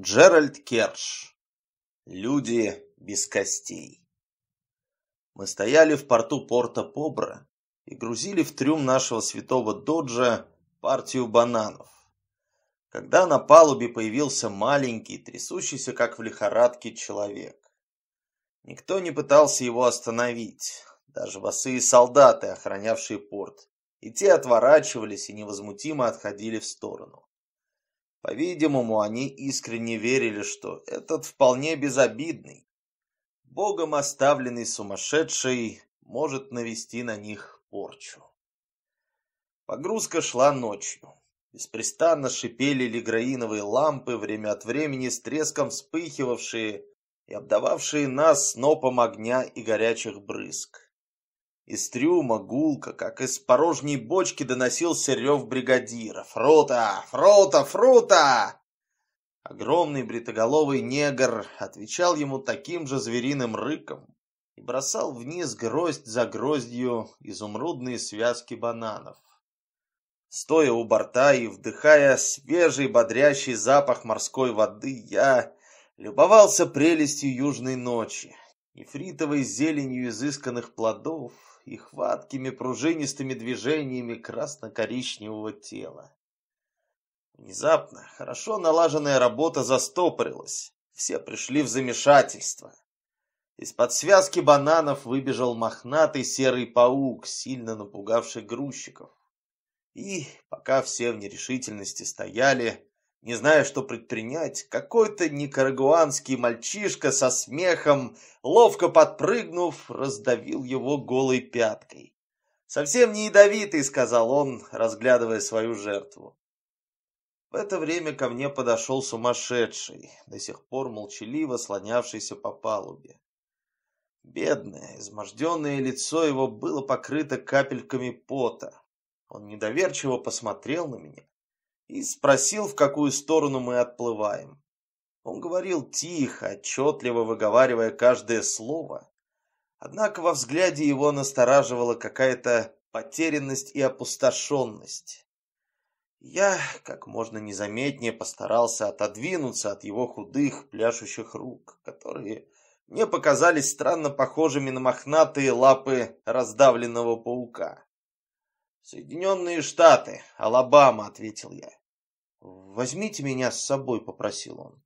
Джеральд Керш. Люди без костей. Мы стояли в порту порта Побра и грузили в трюм нашего святого доджа партию бананов. Когда на палубе появился маленький, трясущийся как в лихорадке человек. Никто не пытался его остановить, даже босые солдаты, охранявшие порт, и те отворачивались и невозмутимо отходили в сторону. По-видимому, они искренне верили, что этот вполне безобидный, богом оставленный сумасшедший может навести на них порчу. Погрузка шла ночью. Беспрестанно шипели лиграиновые лампы, время от времени с треском вспыхивавшие и обдававшие нас снопом огня и горячих брызг. Из трюма гулка, как из порожней бочки, доносился рев бригадира. «Фрота! "Фрута, фрута, фрута!" Огромный бритоголовый негр отвечал ему таким же звериным рыком и бросал вниз гроздь за гроздью изумрудные связки бананов. Стоя у борта и вдыхая свежий бодрящий запах морской воды, я любовался прелестью южной ночи, нефритовой зеленью изысканных плодов, и хваткими пружинистыми движениями красно-коричневого тела. Внезапно хорошо налаженная работа застопорилась. Все пришли в замешательство. Из-под связки бананов выбежал мохнатый серый паук, сильно напугавший грузчиков. И, пока все в нерешительности стояли, не зная, что предпринять, какой-то никарагуанский мальчишка со смехом, ловко подпрыгнув, раздавил его голой пяткой. «Совсем не ядовитый», — сказал он, разглядывая свою жертву. В это время ко мне подошел сумасшедший, до сих пор молчаливо слонявшийся по палубе. Бедное, изможденное лицо его было покрыто капельками пота. Он недоверчиво посмотрел на меня и спросил, в какую сторону мы отплываем. Он говорил тихо, отчетливо выговаривая каждое слово. Однако во взгляде его настораживала какая-то потерянность и опустошенность. Я как можно незаметнее постарался отодвинуться от его худых, пляшущих рук, которые мне показались странно похожими на мохнатые лапы раздавленного паука. «Соединенные Штаты, Алабама», — ответил я. «Возьмите меня с собой», — попросил он.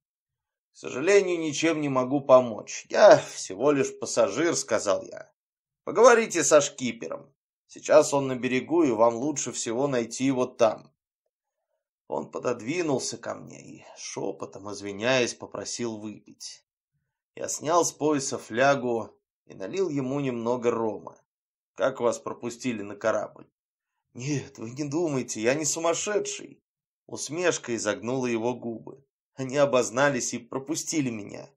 «К сожалению, ничем не могу помочь. Я всего лишь пассажир», — сказал я. «Поговорите со шкипером. Сейчас он на берегу, и вам лучше всего найти его там». Он пододвинулся ко мне и, шепотом извиняясь, попросил выпить. Я снял с пояса флягу и налил ему немного рома. «Как вас пропустили на корабль?» «Нет, вы не думайте, я не сумасшедший!» Усмешка изогнула его губы. Они обознались и пропустили меня.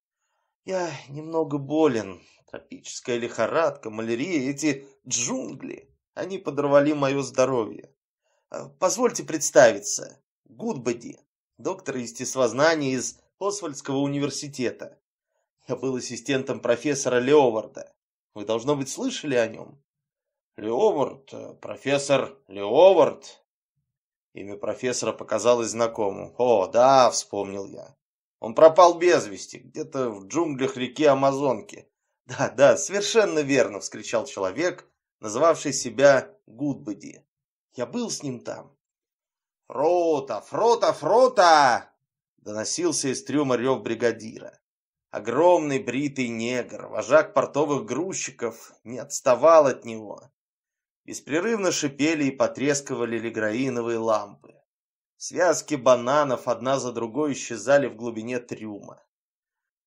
«Я немного болен. Тропическая лихорадка, малярия, эти джунгли. Они подорвали мое здоровье. А, позвольте представиться. Гудбади, доктор естествознания из Освальдского университета. Я был ассистентом профессора Леоварда. Вы, должно быть, слышали о нем?» «Леовард, э, профессор Леовард!» Имя профессора показалось знакомым. «О, да!» — вспомнил я. «Он пропал без вести, где-то в джунглях реки Амазонки». «Да, да, совершенно верно!» — вскричал человек, называвший себя Гудбади. «Я был с ним там». «Фрота! Фрота! Фрота!» — доносился из трюма рев бригадира. Огромный бритый негр, вожак портовых грузчиков, не отставал от него. Беспрерывно шипели и потрескивали лиграиновые лампы. Связки бананов одна за другой исчезали в глубине трюма.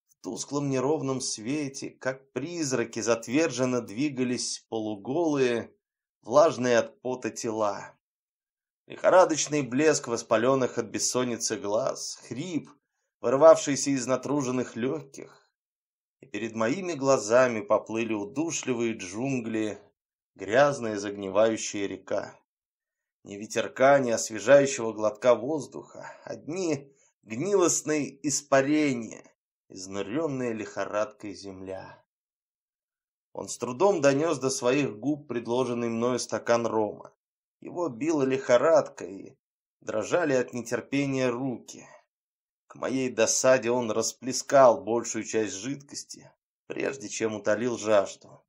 В тусклом неровном свете, как призраки, затверженно двигались полуголые, влажные от пота тела. Лихорадочный блеск воспаленных от бессонницы глаз, хрип, вырвавшийся из натруженных легких. И перед моими глазами поплыли удушливые джунгли грязная загнивающая река. Ни ветерка, ни освежающего глотка воздуха, одни гнилостные испарения, изнуренная лихорадкой земля. Он с трудом донес до своих губ предложенный мною стакан рома. Его била лихорадка, и дрожали от нетерпения руки. К моей досаде он расплескал большую часть жидкости, прежде чем утолил жажду.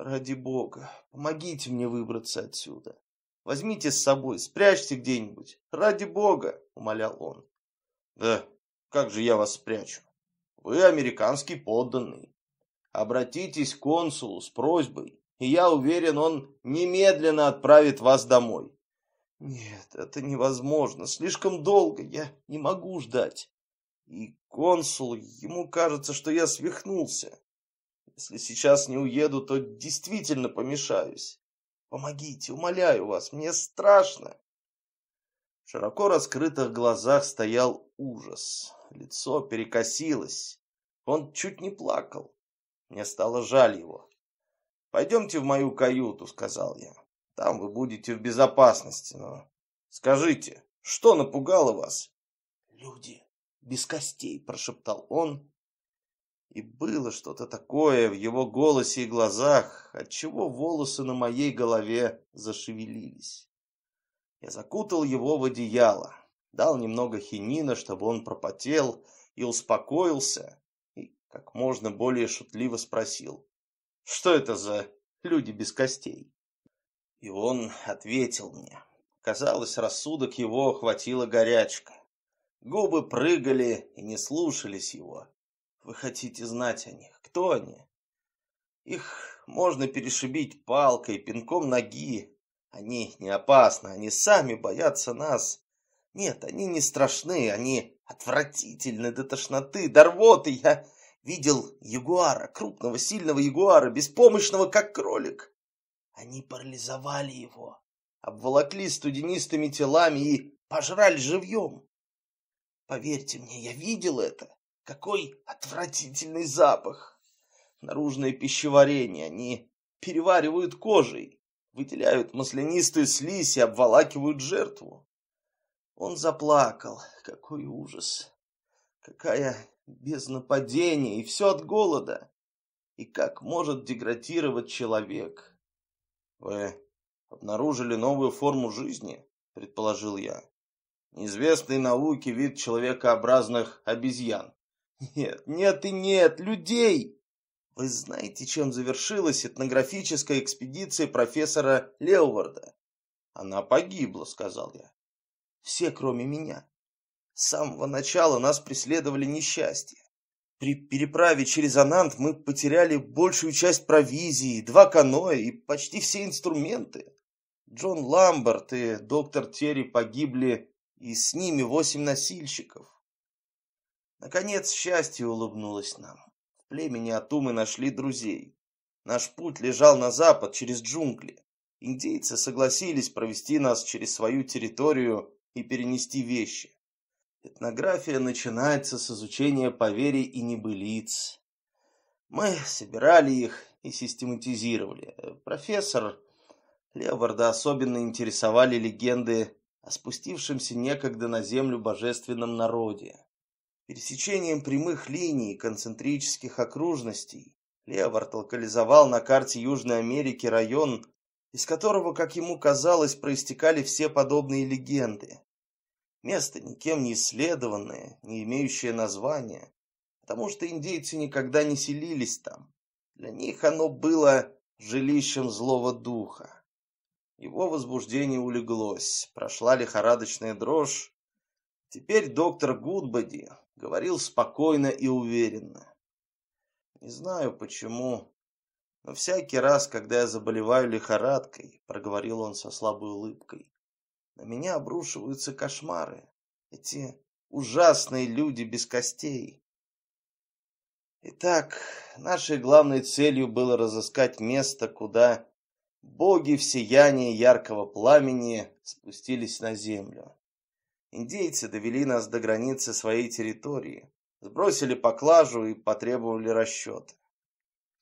Ради бога, помогите мне выбраться отсюда. Возьмите с собой, спрячьте где-нибудь. Ради бога, умолял он. Да, как же я вас спрячу? Вы американский подданный. Обратитесь к консулу с просьбой, и я уверен, он немедленно отправит вас домой. Нет, это невозможно. Слишком долго. Я не могу ждать. И консул, ему кажется, что я свихнулся. Если сейчас не уеду, то действительно помешаюсь. Помогите, умоляю вас, мне страшно. В широко раскрытых глазах стоял ужас. Лицо перекосилось. Он чуть не плакал. Мне стало жаль его. «Пойдемте в мою каюту», — сказал я. «Там вы будете в безопасности, но...» «Скажите, что напугало вас?» «Люди без костей», — прошептал он и было что-то такое в его голосе и глазах, отчего волосы на моей голове зашевелились. Я закутал его в одеяло, дал немного хинина, чтобы он пропотел и успокоился, и как можно более шутливо спросил, что это за люди без костей? И он ответил мне. Казалось, рассудок его охватила горячка. Губы прыгали и не слушались его вы хотите знать о них? Кто они? Их можно перешибить палкой, пинком ноги. Они не опасны, они сами боятся нас. Нет, они не страшны, они отвратительны до тошноты, до рвоты. Я видел ягуара, крупного, сильного ягуара, беспомощного, как кролик. Они парализовали его, обволокли студенистыми телами и пожрали живьем. Поверьте мне, я видел это. Какой отвратительный запах! Наружное пищеварение они переваривают кожей, выделяют маслянистую слизь и обволакивают жертву. Он заплакал. Какой ужас! Какая без нападения, и все от голода. И как может деградировать человек? Вы обнаружили новую форму жизни, предположил я. Неизвестный науке вид человекообразных обезьян. Нет, нет и нет, людей! Вы знаете, чем завершилась этнографическая экспедиция профессора Леоварда? Она погибла, сказал я. Все, кроме меня. С самого начала нас преследовали несчастья. При переправе через Анант мы потеряли большую часть провизии, два каноэ и почти все инструменты. Джон Ламберт и доктор Терри погибли, и с ними восемь носильщиков. Наконец, счастье улыбнулось нам. В племени Атумы нашли друзей. Наш путь лежал на запад, через джунгли. Индейцы согласились провести нас через свою территорию и перенести вещи. Этнография начинается с изучения поверий и небылиц. Мы собирали их и систематизировали. Профессор Леварда особенно интересовали легенды о спустившемся некогда на землю божественном народе. Пересечением прямых линий концентрических окружностей Левард локализовал на карте Южной Америки район, из которого, как ему казалось, проистекали все подобные легенды. Место никем не исследованное, не имеющее названия, потому что индейцы никогда не селились там. Для них оно было жилищем злого духа. Его возбуждение улеглось, прошла лихорадочная дрожь. Теперь доктор Гудбади. Говорил спокойно и уверенно. Не знаю почему, но всякий раз, когда я заболеваю лихорадкой, проговорил он со слабой улыбкой, на меня обрушиваются кошмары. Эти ужасные люди без костей. Итак, нашей главной целью было разыскать место, куда боги в сиянии яркого пламени спустились на землю. Индейцы довели нас до границы своей территории, сбросили поклажу и потребовали расчеты.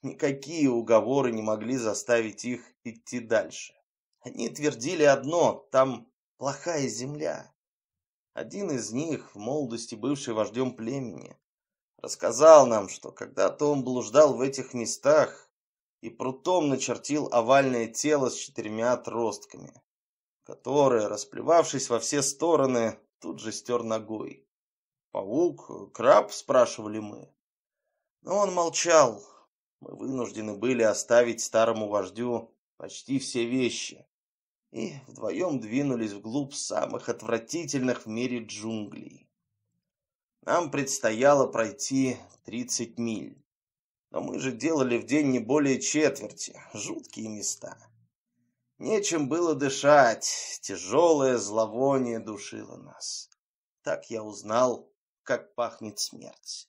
Никакие уговоры не могли заставить их идти дальше. Они твердили одно – там плохая земля. Один из них, в молодости бывший вождем племени, рассказал нам, что когда-то он блуждал в этих местах и прутом начертил овальное тело с четырьмя отростками которое, расплевавшись во все стороны, тут же стер ногой. «Паук? Краб?» – спрашивали мы. Но он молчал. Мы вынуждены были оставить старому вождю почти все вещи. И вдвоем двинулись вглубь самых отвратительных в мире джунглей. Нам предстояло пройти 30 миль. Но мы же делали в день не более четверти. Жуткие места. Нечем было дышать, тяжелое зловоние душило нас. Так я узнал, как пахнет смерть.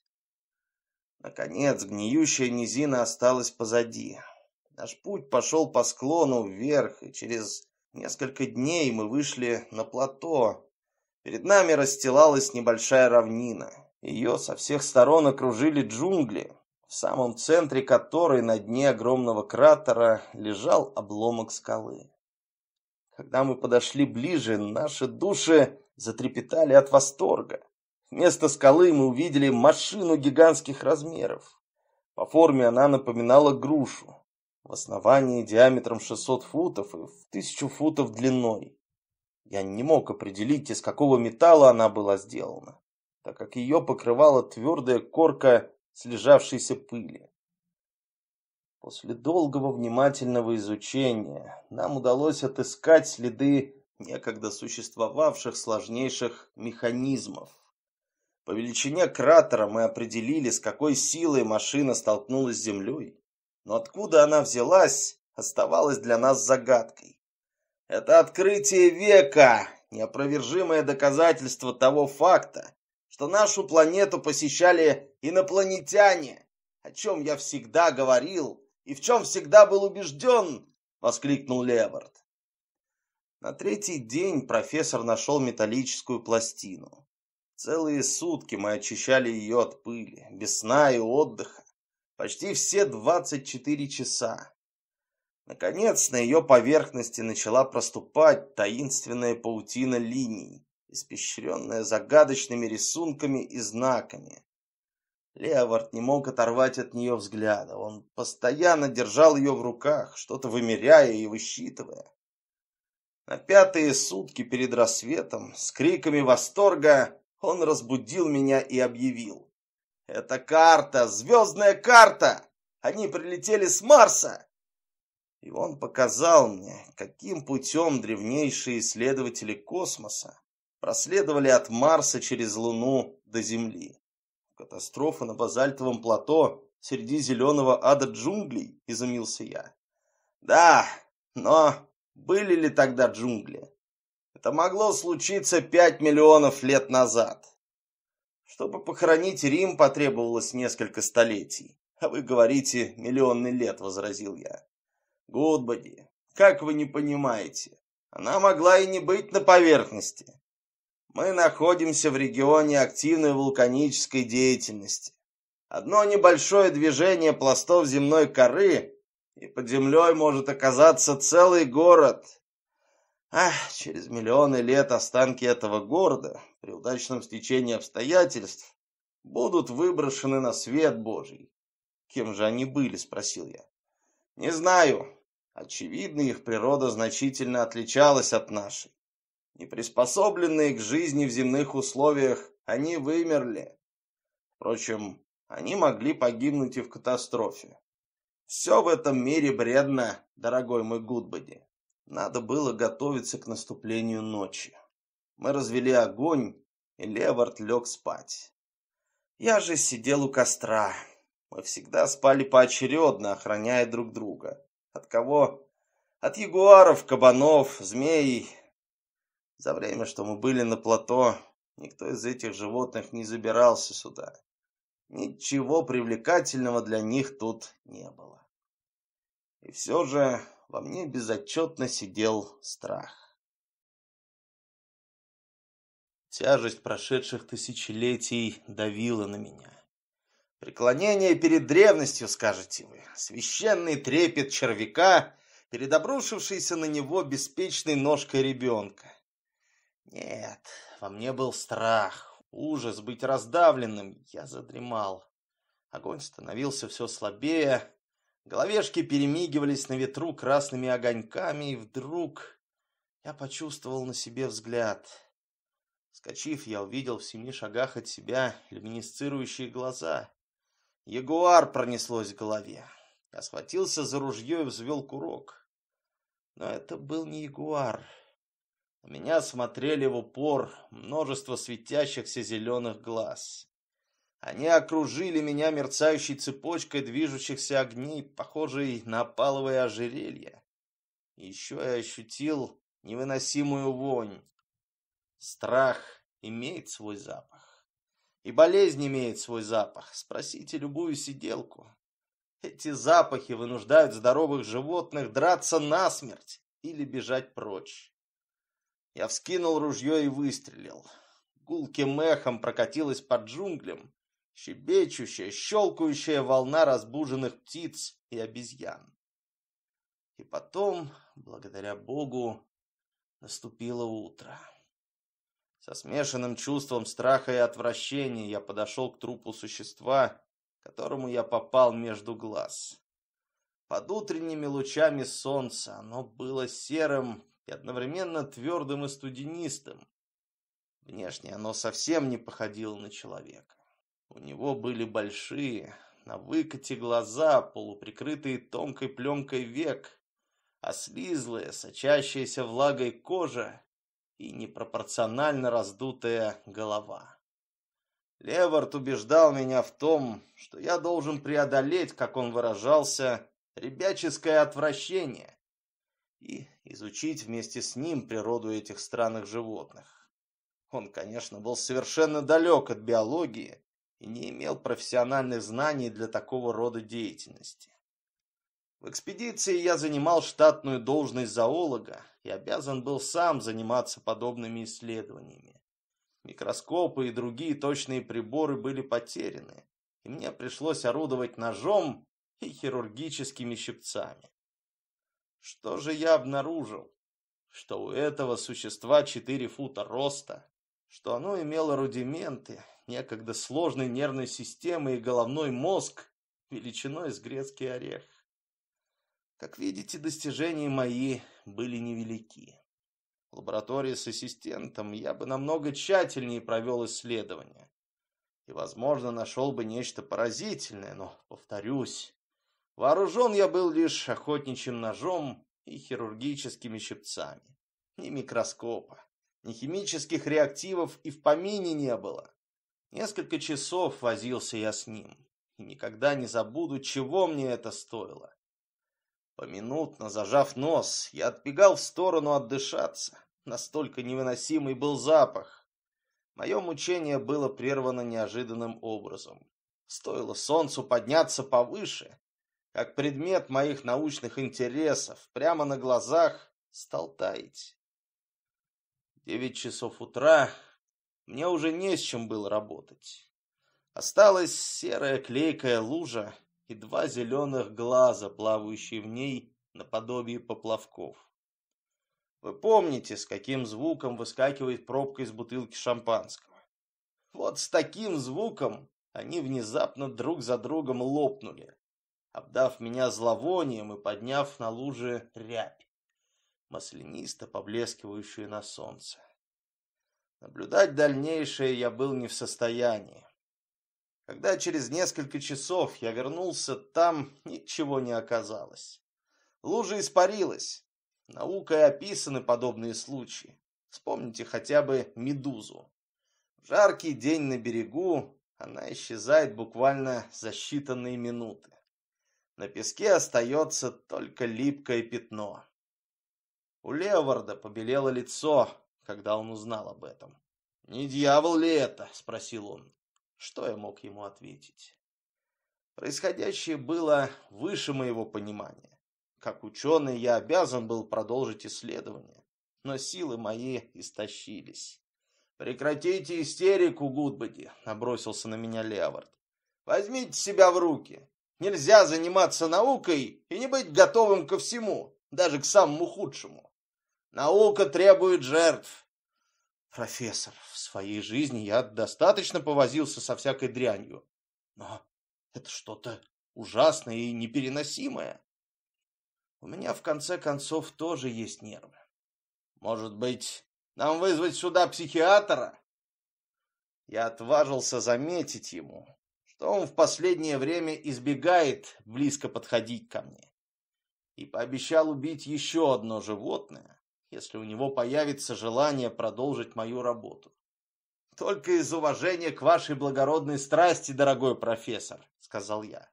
Наконец, гниющая низина осталась позади. Наш путь пошел по склону вверх, и через несколько дней мы вышли на плато. Перед нами расстилалась небольшая равнина. Ее со всех сторон окружили джунгли, в самом центре которой на дне огромного кратера лежал обломок скалы. Когда мы подошли ближе, наши души затрепетали от восторга. Вместо скалы мы увидели машину гигантских размеров. По форме она напоминала грушу. В основании диаметром 600 футов и в 1000 футов длиной. Я не мог определить, из какого металла она была сделана, так как ее покрывала твердая корка слежавшейся пыли. После долгого внимательного изучения нам удалось отыскать следы некогда существовавших сложнейших механизмов. По величине кратера мы определили, с какой силой машина столкнулась с землей, но откуда она взялась, оставалась для нас загадкой. Это открытие века, неопровержимое доказательство того факта, что нашу планету посещали инопланетяне, о чем я всегда говорил и в чем всегда был убежден, воскликнул Леобард. На третий день профессор нашел металлическую пластину. Целые сутки мы очищали ее от пыли, без сна и отдыха. Почти все 24 часа. Наконец, на ее поверхности начала проступать таинственная паутина линий испещренная загадочными рисунками и знаками. Леовард не мог оторвать от нее взгляда. Он постоянно держал ее в руках, что-то вымеряя и высчитывая. На пятые сутки перед рассветом с криками восторга он разбудил меня и объявил. «Это карта! Звездная карта! Они прилетели с Марса!» И он показал мне, каким путем древнейшие исследователи космоса проследовали от Марса через Луну до Земли. Катастрофа на базальтовом плато среди зеленого ада джунглей, изумился я. Да, но были ли тогда джунгли? Это могло случиться пять миллионов лет назад. Чтобы похоронить Рим, потребовалось несколько столетий. А вы говорите, миллионный лет, возразил я. Гудбади, как вы не понимаете? Она могла и не быть на поверхности. Мы находимся в регионе активной вулканической деятельности. Одно небольшое движение пластов земной коры, и под землей может оказаться целый город. Ах, через миллионы лет останки этого города, при удачном стечении обстоятельств, будут выброшены на свет Божий. Кем же они были, спросил я. Не знаю. Очевидно, их природа значительно отличалась от нашей. Не приспособленные к жизни в земных условиях, они вымерли. Впрочем, они могли погибнуть и в катастрофе. Все в этом мире бредно, дорогой мой Гудбоди. Надо было готовиться к наступлению ночи. Мы развели огонь, и Левард лег спать. Я же сидел у костра. Мы всегда спали поочередно, охраняя друг друга. От кого? От ягуаров, кабанов, змей за время, что мы были на плато, никто из этих животных не забирался сюда. Ничего привлекательного для них тут не было. И все же во мне безотчетно сидел страх. Тяжесть прошедших тысячелетий давила на меня. Преклонение перед древностью, скажете вы, священный трепет червяка, перед обрушившейся на него беспечной ножкой ребенка. Нет, во мне был страх, ужас быть раздавленным. Я задремал. Огонь становился все слабее. Головешки перемигивались на ветру красными огоньками, и вдруг я почувствовал на себе взгляд. Скочив, я увидел в семи шагах от себя люминесцирующие глаза. Ягуар пронеслось в голове. Я схватился за ружье и взвел курок. Но это был не ягуар меня смотрели в упор множество светящихся зеленых глаз. Они окружили меня мерцающей цепочкой движущихся огней, похожей на опаловое ожерелье. Еще я ощутил невыносимую вонь. Страх имеет свой запах. И болезнь имеет свой запах. Спросите любую сиделку. Эти запахи вынуждают здоровых животных драться насмерть или бежать прочь. Я вскинул ружье и выстрелил. Гулким эхом прокатилась под джунглем щебечущая, щелкающая волна разбуженных птиц и обезьян. И потом, благодаря Богу, наступило утро. Со смешанным чувством страха и отвращения я подошел к трупу существа, которому я попал между глаз. Под утренними лучами солнца оно было серым, и одновременно твердым и студенистым. Внешне оно совсем не походило на человека. У него были большие, на выкате глаза, полуприкрытые тонкой пленкой век, а слизлая, сочащаяся влагой кожа и непропорционально раздутая голова. Левард убеждал меня в том, что я должен преодолеть, как он выражался, ребяческое отвращение. И изучить вместе с ним природу этих странных животных. Он, конечно, был совершенно далек от биологии и не имел профессиональных знаний для такого рода деятельности. В экспедиции я занимал штатную должность зоолога и обязан был сам заниматься подобными исследованиями. Микроскопы и другие точные приборы были потеряны, и мне пришлось орудовать ножом и хирургическими щипцами. Что же я обнаружил? Что у этого существа четыре фута роста, что оно имело рудименты, некогда сложной нервной системы и головной мозг, величиной с грецкий орех. Как видите, достижения мои были невелики. В лаборатории с ассистентом я бы намного тщательнее провел исследование. И, возможно, нашел бы нечто поразительное, но, повторюсь, Вооружен я был лишь охотничьим ножом и хирургическими щипцами. Ни микроскопа, ни химических реактивов и в помине не было. Несколько часов возился я с ним, и никогда не забуду, чего мне это стоило. Поминутно зажав нос, я отбегал в сторону отдышаться. Настолько невыносимый был запах. Мое мучение было прервано неожиданным образом. Стоило солнцу подняться повыше, как предмет моих научных интересов, прямо на глазах стал таять. Девять часов утра, мне уже не с чем было работать. Осталась серая клейкая лужа и два зеленых глаза, плавающие в ней наподобие поплавков. Вы помните, с каким звуком выскакивает пробка из бутылки шампанского? Вот с таким звуком они внезапно друг за другом лопнули обдав меня зловонием и подняв на луже рябь, маслянисто поблескивающую на солнце. Наблюдать дальнейшее я был не в состоянии. Когда через несколько часов я вернулся, там ничего не оказалось. Лужа испарилась. Наукой описаны подобные случаи. Вспомните хотя бы медузу. В жаркий день на берегу она исчезает буквально за считанные минуты. На песке остается только липкое пятно. У Леварда побелело лицо, когда он узнал об этом. «Не дьявол ли это?» – спросил он. Что я мог ему ответить? Происходящее было выше моего понимания. Как ученый я обязан был продолжить исследование, но силы мои истощились. «Прекратите истерику, Гудбади!» – набросился на меня Леовард. «Возьмите себя в руки! Нельзя заниматься наукой и не быть готовым ко всему, даже к самому худшему. Наука требует жертв. Профессор, в своей жизни я достаточно повозился со всякой дрянью. Но это что-то ужасное и непереносимое. У меня, в конце концов, тоже есть нервы. Может быть, нам вызвать сюда психиатра? Я отважился заметить ему, что он в последнее время избегает близко подходить ко мне. И пообещал убить еще одно животное, если у него появится желание продолжить мою работу. «Только из уважения к вашей благородной страсти, дорогой профессор», — сказал я.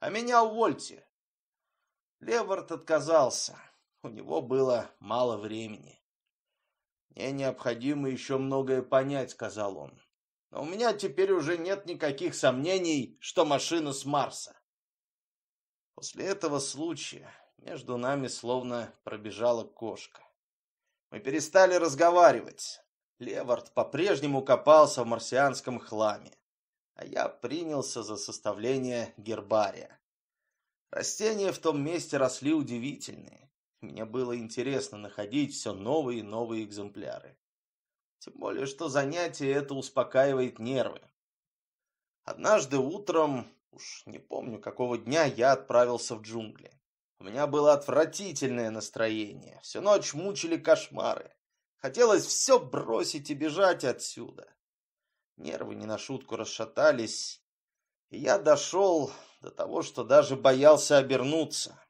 «А меня увольте». Левард отказался. У него было мало времени. «Мне необходимо еще многое понять», — сказал он. Но а у меня теперь уже нет никаких сомнений, что машина с Марса. После этого случая между нами словно пробежала кошка. Мы перестали разговаривать. Левард по-прежнему копался в марсианском хламе, а я принялся за составление гербария. Растения в том месте росли удивительные. Мне было интересно находить все новые и новые экземпляры. Тем более, что занятие это успокаивает нервы. Однажды утром, уж не помню какого дня, я отправился в джунгли. У меня было отвратительное настроение. Всю ночь мучили кошмары. Хотелось все бросить и бежать отсюда. Нервы не на шутку расшатались, и я дошел до того, что даже боялся обернуться.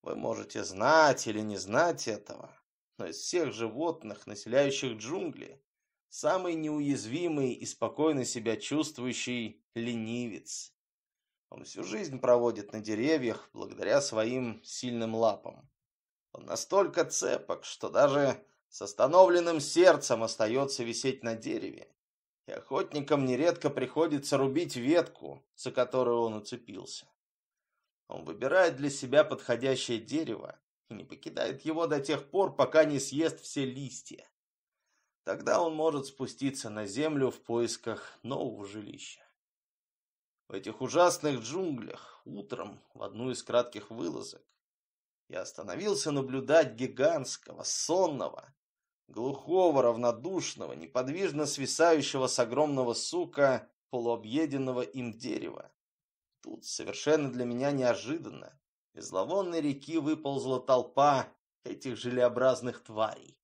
Вы можете знать или не знать этого, но из всех животных, населяющих джунгли, самый неуязвимый и спокойно себя чувствующий ленивец. Он всю жизнь проводит на деревьях благодаря своим сильным лапам. Он настолько цепок, что даже с остановленным сердцем остается висеть на дереве. И охотникам нередко приходится рубить ветку, за которую он уцепился. Он выбирает для себя подходящее дерево и не покидает его до тех пор, пока не съест все листья. Тогда он может спуститься на землю в поисках нового жилища. В этих ужасных джунглях утром в одну из кратких вылазок я остановился наблюдать гигантского, сонного, глухого, равнодушного, неподвижно свисающего с огромного сука полуобъеденного им дерева. Тут совершенно для меня неожиданно из зловонной реки выползла толпа этих желеобразных тварей.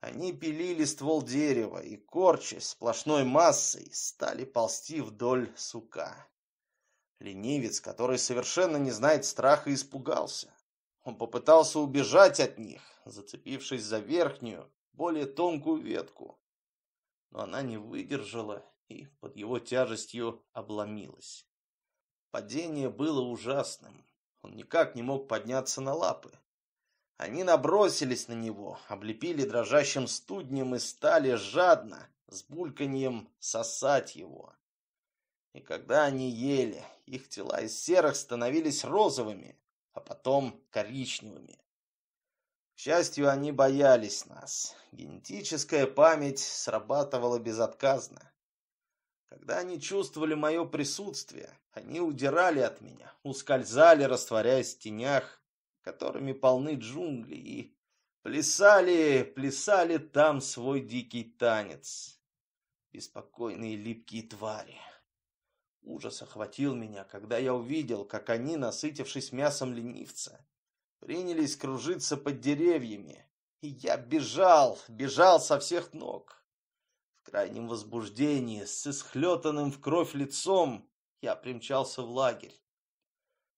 Они пилили ствол дерева и, корчась сплошной массой, стали ползти вдоль сука. Ленивец, который совершенно не знает страха, испугался. Он попытался убежать от них, зацепившись за верхнюю, более тонкую ветку. Но она не выдержала и под его тяжестью обломилась. Падение было ужасным. Он никак не мог подняться на лапы. Они набросились на него, облепили дрожащим студнем и стали жадно, с бульканьем, сосать его. И когда они ели, их тела из серых становились розовыми, а потом коричневыми. К счастью, они боялись нас. Генетическая память срабатывала безотказно. Когда они чувствовали мое присутствие, они удирали от меня, ускользали, растворяясь в тенях, которыми полны джунгли, и плясали, плясали там свой дикий танец. Беспокойные липкие твари. Ужас охватил меня, когда я увидел, как они, насытившись мясом ленивца, принялись кружиться под деревьями. И я бежал, бежал со всех ног крайнем возбуждении, с исхлетанным в кровь лицом, я примчался в лагерь.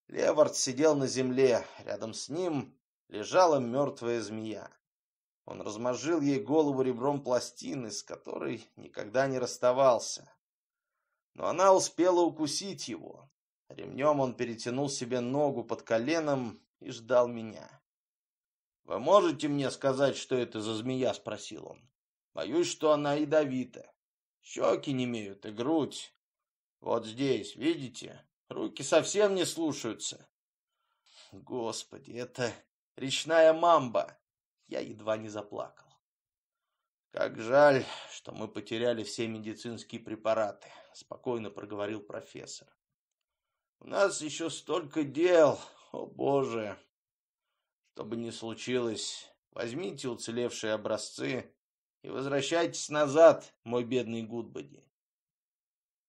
Левард сидел на земле, рядом с ним лежала мертвая змея. Он размозжил ей голову ребром пластины, с которой никогда не расставался. Но она успела укусить его. Ремнем он перетянул себе ногу под коленом и ждал меня. «Вы можете мне сказать, что это за змея?» — спросил он. Боюсь, что она ядовита. Щеки не имеют и грудь. Вот здесь, видите? Руки совсем не слушаются. Господи, это речная мамба. Я едва не заплакал. Как жаль, что мы потеряли все медицинские препараты, спокойно проговорил профессор. У нас еще столько дел, о боже. Что бы ни случилось, возьмите уцелевшие образцы, и возвращайтесь назад, мой бедный Гудбоди.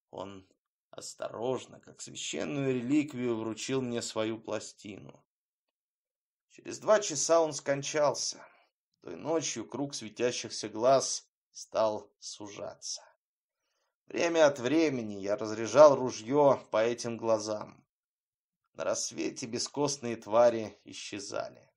Он осторожно, как священную реликвию, вручил мне свою пластину. Через два часа он скончался. Той ночью круг светящихся глаз стал сужаться. Время от времени я разряжал ружье по этим глазам. На рассвете бескостные твари исчезали.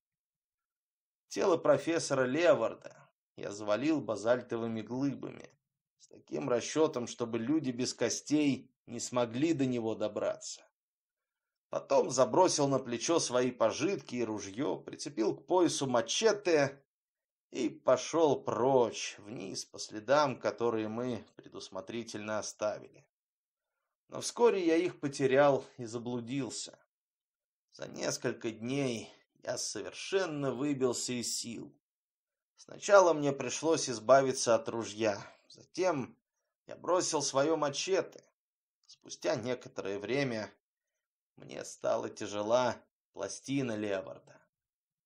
Тело профессора Леварда, я завалил базальтовыми глыбами. С таким расчетом, чтобы люди без костей не смогли до него добраться. Потом забросил на плечо свои пожитки и ружье, прицепил к поясу мачете и пошел прочь, вниз по следам, которые мы предусмотрительно оставили. Но вскоре я их потерял и заблудился. За несколько дней я совершенно выбился из сил. Сначала мне пришлось избавиться от ружья, затем я бросил свое мачете. Спустя некоторое время мне стала тяжела пластина леопарда.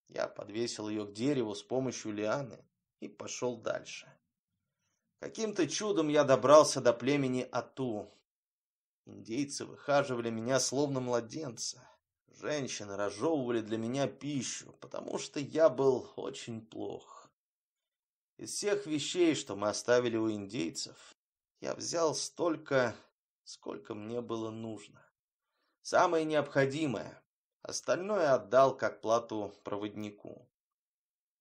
Я подвесил ее к дереву с помощью лианы и пошел дальше. Каким-то чудом я добрался до племени Ату. Индейцы выхаживали меня словно младенца. Женщины разжевывали для меня пищу, потому что я был очень плох. Из всех вещей, что мы оставили у индейцев, я взял столько, сколько мне было нужно. Самое необходимое. Остальное отдал как плату проводнику.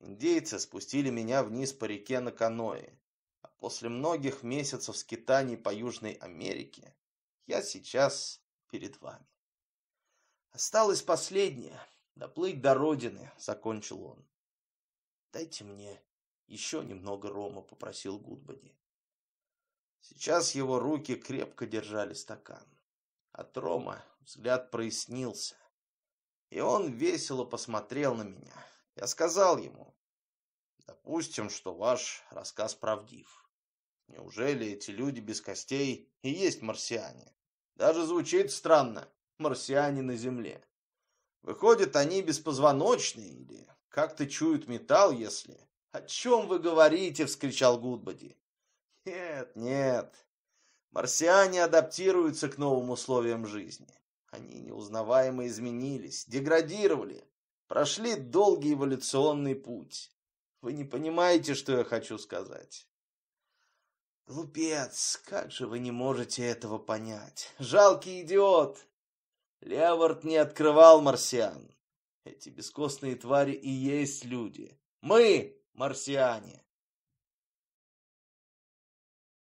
Индейцы спустили меня вниз по реке на каное. А после многих месяцев скитаний по Южной Америке я сейчас перед вами. Осталось последнее. Доплыть до родины, закончил он. Дайте мне еще немного рома попросил Гудбади. Сейчас его руки крепко держали стакан. От рома взгляд прояснился. И он весело посмотрел на меня. Я сказал ему, допустим, что ваш рассказ правдив. Неужели эти люди без костей и есть марсиане? Даже звучит странно, марсиане на земле. Выходят они беспозвоночные или как-то чуют металл, если... О чем вы говорите? вскричал Гудбади. Нет, нет. Марсиане адаптируются к новым условиям жизни. Они неузнаваемо изменились, деградировали, прошли долгий эволюционный путь. Вы не понимаете, что я хочу сказать. Глупец, как же вы не можете этого понять? Жалкий идиот! Левард не открывал марсиан. Эти бескостные твари и есть люди. Мы марсиане